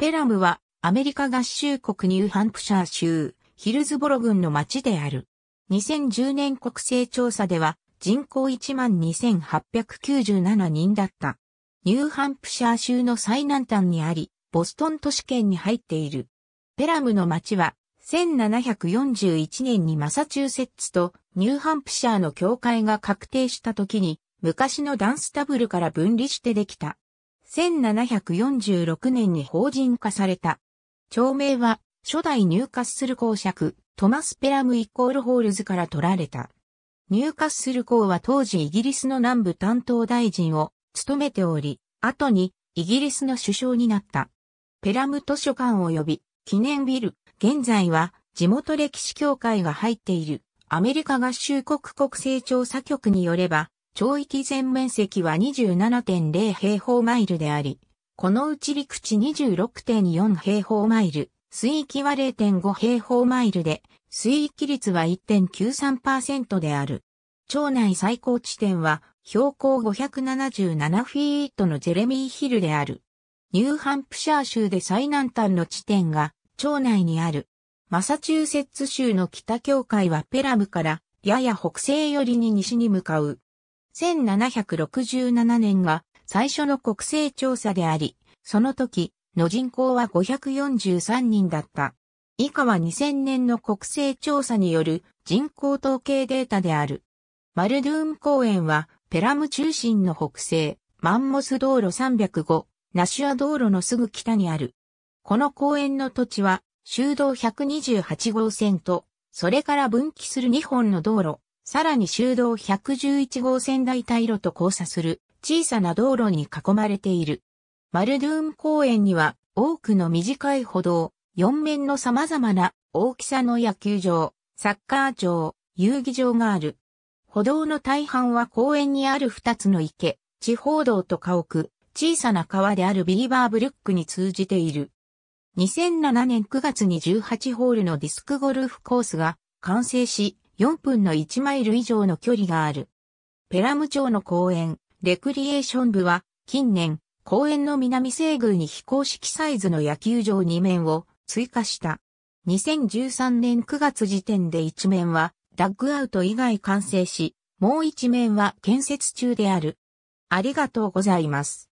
ペラムはアメリカ合衆国ニューハンプシャー州ヒルズボロ郡の町である。2010年国勢調査では人口12,897人だった。ニューハンプシャー州の最南端にあり、ボストン都市圏に入っている。ペラムの町は1741年にマサチューセッツとニューハンプシャーの境界が確定した時に昔のダンスタブルから分離してできた。1746年に法人化された。町名は、初代ニューカッスル公爵、トマス・ペラムイコールホールズから取られた。ニューカッスル公は当時イギリスの南部担当大臣を務めており、後にイギリスの首相になった。ペラム図書館及び記念ビル、現在は地元歴史協会が入っているアメリカ合衆国国勢調査局によれば、町域全面積は27.0平方マイルであり、このうち陸地26.4平方マイル、水域は0.5平方マイルで、水域率は1.93%である。町内最高地点は標高577フィートのジェレミーヒルである。ニューハンプシャー州で最南端の地点が町内にある。マサチューセッツ州の北境界はペラムからやや北西寄りに西に向かう。1767年が最初の国勢調査であり、その時の人口は543人だった。以下は2000年の国勢調査による人口統計データである。マルドゥーム公園はペラム中心の北西、マンモス道路305、ナシュア道路のすぐ北にある。この公園の土地は、修道128号線と、それから分岐する2本の道路、さらに修道111号線大体路と交差する小さな道路に囲まれている。マルドゥーン公園には多くの短い歩道、四面の様々な大きさの野球場、サッカー場、遊技場がある。歩道の大半は公園にある二つの池、地方道と家屋、小さな川であるビーバーブルックに通じている。2007年9月に18ホールのディスクゴルフコースが完成し、4分の1マイル以上の距離がある。ペラム町の公園、レクリエーション部は、近年、公園の南西宮に非公式サイズの野球場2面を追加した。2013年9月時点で1面は、ダッグアウト以外完成し、もう1面は建設中である。ありがとうございます。